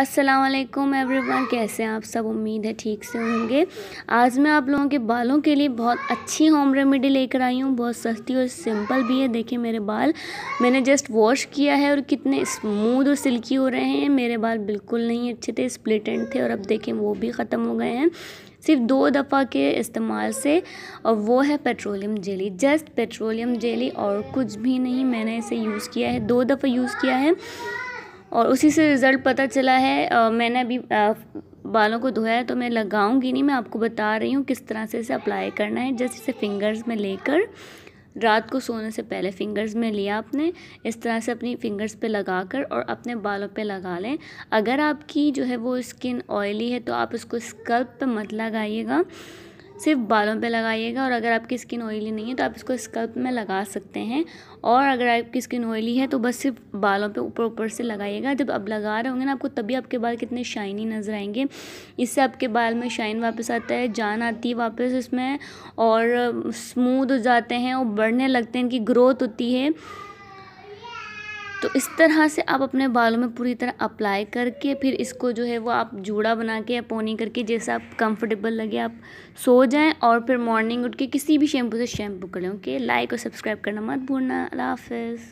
अस्सलाम एवरीवन कैसे हैं आप सब उम्मीद है ठीक से होंगे आज मैं आप लोगों के बालों के लिए बहुत अच्छी होम रेमेडी लेकर आई हूँ बहुत सस्ती और सिंपल भी है देखिए मेरे बाल मैंने जस्ट वॉश किया है और कितने स्मूद और सिल्की हो रहे हैं मेरे बाल बिल्कुल नहीं अच्छे थे स्प्लिट एंड थे और अब देखें वो भी ख़त्म हो गए हैं सिर्फ दो दफ़ा के इस्तेमाल से और वो है petroleum jelly just petroleum jelly और कुछ भी नहीं मैंने इसे यूज़ किया है दो दफ़ा यूज़ किया है और उसी से रिज़ल्ट पता चला है मैंने अभी बालों को धोया है तो मैं लगाऊंगी नहीं मैं आपको बता रही हूँ किस तरह से इसे अप्लाई करना है जस्ट इसे फिंगर्स में लेकर रात को सोने से पहले फिंगर्स में लिया आपने इस तरह से अपनी फिंगर्स पे लगा कर और अपने बालों पे लगा लें अगर आपकी जो है वो स्किन ऑयली है तो आप इसको स्कल्प पे मत लगाइएगा सिर्फ बालों पे लगाइएगा और अगर आपकी स्किन ऑयली नहीं है तो आप इसको स्कल्प में लगा सकते हैं और अगर आपकी स्किन ऑयली है तो बस सिर्फ बालों पे ऊपर ऊपर से लगाइएगा जब आप लगा रहे होंगे ना आपको तभी आपके बाल कितने शाइनी नज़र आएंगे इससे आपके बाल में शाइन वापस आता है जान आती है वापस इसमें और स्मूद हो जाते हैं और बढ़ने लगते हैं इनकी ग्रोथ होती है तो इस तरह से आप अपने बालों में पूरी तरह अप्लाई करके फिर इसको जो है वो आप जूड़ा बना के या पोनी करके जैसा आप कंफर्टेबल लगे आप सो जाएं और फिर मॉर्निंग उठ के किसी भी शैम्पू से शैम्पू करें ओके लाइक और सब्सक्राइब करना मत भूलना अल्लाह हाफिज़